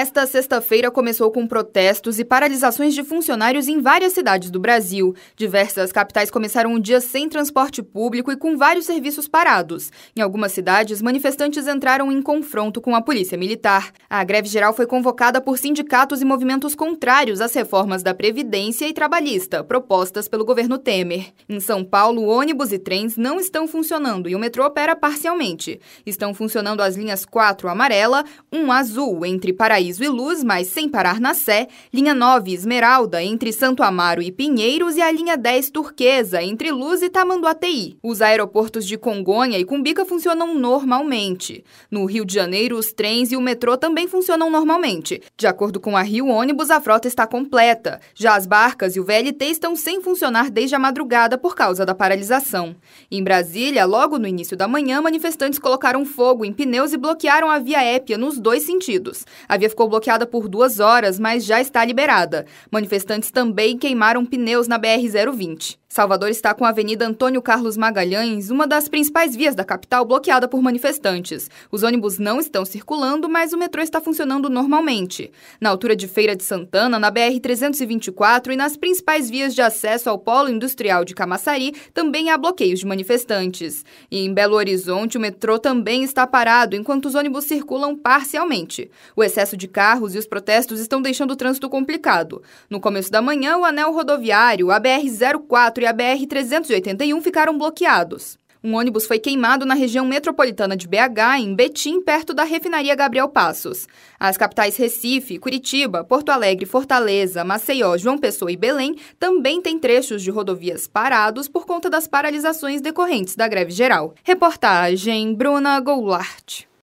Esta sexta-feira começou com protestos e paralisações de funcionários em várias cidades do Brasil. Diversas capitais começaram um dia sem transporte público e com vários serviços parados. Em algumas cidades, manifestantes entraram em confronto com a polícia militar. A greve geral foi convocada por sindicatos e movimentos contrários às reformas da Previdência e Trabalhista, propostas pelo governo Temer. Em São Paulo, ônibus e trens não estão funcionando e o metrô opera parcialmente. Estão funcionando as linhas 4 amarela, 1 azul, entre Paraíba Paraíso e Luz, mas sem parar na Sé, linha 9 Esmeralda entre Santo Amaro e Pinheiros e a linha 10 Turquesa entre Luz e Tamanduateí. Os aeroportos de Congonha e Cumbica funcionam normalmente. No Rio de Janeiro, os trens e o metrô também funcionam normalmente. De acordo com a Rio Ônibus, a frota está completa. Já as barcas e o VLT estão sem funcionar desde a madrugada por causa da paralisação. Em Brasília, logo no início da manhã, manifestantes colocaram fogo em pneus e bloquearam a Via Épia nos dois sentidos. A Via rodovia ficou bloqueada por duas horas, mas já está liberada. Manifestantes também queimaram pneus na BR-020. Salvador está com a Avenida Antônio Carlos Magalhães, uma das principais vias da capital, bloqueada por manifestantes. Os ônibus não estão circulando, mas o metrô está funcionando normalmente. Na altura de Feira de Santana, na BR-324 e nas principais vias de acesso ao polo industrial de Camaçari, também há bloqueios de manifestantes. E em Belo Horizonte, o metrô também está parado, enquanto os ônibus circulam parcialmente. O excesso de carros e os protestos estão deixando o trânsito complicado. No começo da manhã, o anel rodoviário, a BR-04 e a BR-381 ficaram bloqueados. Um ônibus foi queimado na região metropolitana de BH, em Betim, perto da refinaria Gabriel Passos. As capitais Recife, Curitiba, Porto Alegre, Fortaleza, Maceió, João Pessoa e Belém também têm trechos de rodovias parados por conta das paralisações decorrentes da greve geral. Reportagem Bruna Goulart.